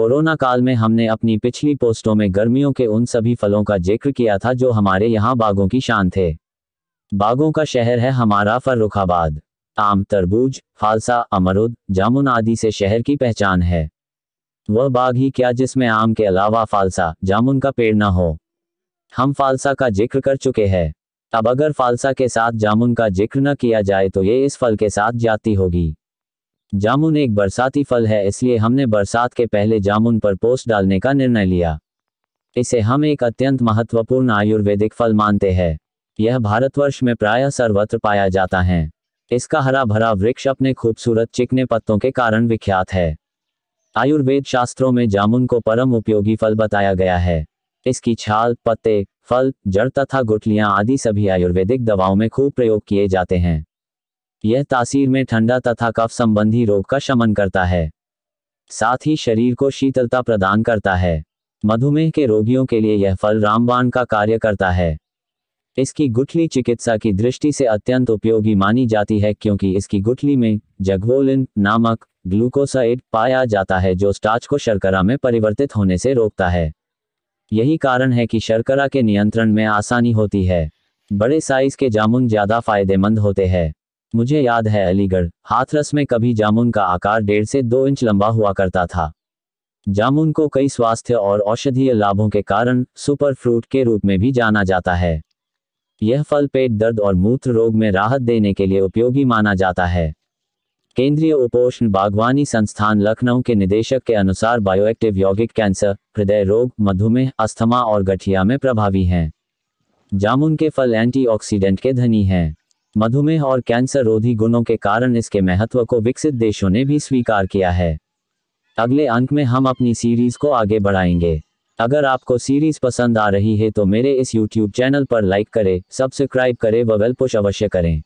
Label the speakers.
Speaker 1: corona काल में हमने अपनी पिछली पोस्टों में गर्मियों के उन सभी फलों का जिक्र किया था जो हमारे यहाँ बागों की शान थे बागों का शहर है हमारा फर्रुखाबाद आम तरबूज फालसा अमरुद जामुन आदि से शहर की पहचान है वह बाग ही क्या जिसमें आम के अलावा फालसा जामुन का पेड़ न हो हम फालसा का जिक्र कर चुके हैं अब अगर फालसा के साथ जामुन का जिक्र न किया जाए तो ये इस फल के साथ जाती होगी जामुन एक बरसाती फल है इसलिए हमने बरसात के पहले जामुन पर पोस्ट डालने का निर्णय लिया इसे हम एक अत्यंत महत्वपूर्ण आयुर्वेदिक फल मानते हैं यह भारतवर्ष में प्रायः सर्वत्र पाया जाता है इसका हरा भरा वृक्ष अपने खूबसूरत चिकने पत्तों के कारण विख्यात है आयुर्वेद शास्त्रों में जामुन को परम उपयोगी फल बताया गया है इसकी छाल पत्ते फल जड़ तथा गुटलियां आदि सभी आयुर्वेदिक दवाओं में खूब प्रयोग किए जाते हैं यह तासीर में ठंडा तथा कफ संबंधी रोग का शमन करता है साथ ही शरीर को शीतलता प्रदान करता है मधुमेह के रोगियों के लिए यह फल रामबाण का कार्य करता है इसकी गुठली चिकित्सा की दृष्टि से अत्यंत उपयोगी मानी जाती है क्योंकि इसकी गुठली में जगवोलिन नामक ग्लूकोसाइड पाया जाता है जो स्टार्च को शर्करा में परिवर्तित होने से रोकता है यही कारण है कि शर्करा के नियंत्रण में आसानी होती है बड़े साइज के जामुन ज्यादा फायदेमंद होते हैं मुझे याद है अलीगढ़ हाथरस में कभी जामुन का आकार डेढ़ से दो इंच लंबा हुआ करता था जामुन को कई स्वास्थ्य और औषधीय लाभों के कारण सुपर फ्रूट के रूप में भी जाना जाता है यह फल पेट दर्द और मूत्र रोग में राहत देने के लिए उपयोगी माना जाता है केंद्रीय उपोषण बागवानी संस्थान लखनऊ के निदेशक के अनुसार बायोएक्टिव यौगिक कैंसर हृदय रोग मधुमेह अस्थमा और गठिया में प्रभावी हैं जामुन के फल एंटीऑक्सीडेंट के धनी हैं मधुमेह और कैंसर रोधी गुणों के कारण इसके महत्व को विकसित देशों ने भी स्वीकार किया है अगले अंक में हम अपनी सीरीज को आगे बढ़ाएंगे अगर आपको सीरीज पसंद आ रही है तो मेरे इस यूट्यूब चैनल पर लाइक करें सब्सक्राइब करें व वेल पुश अवश्य करें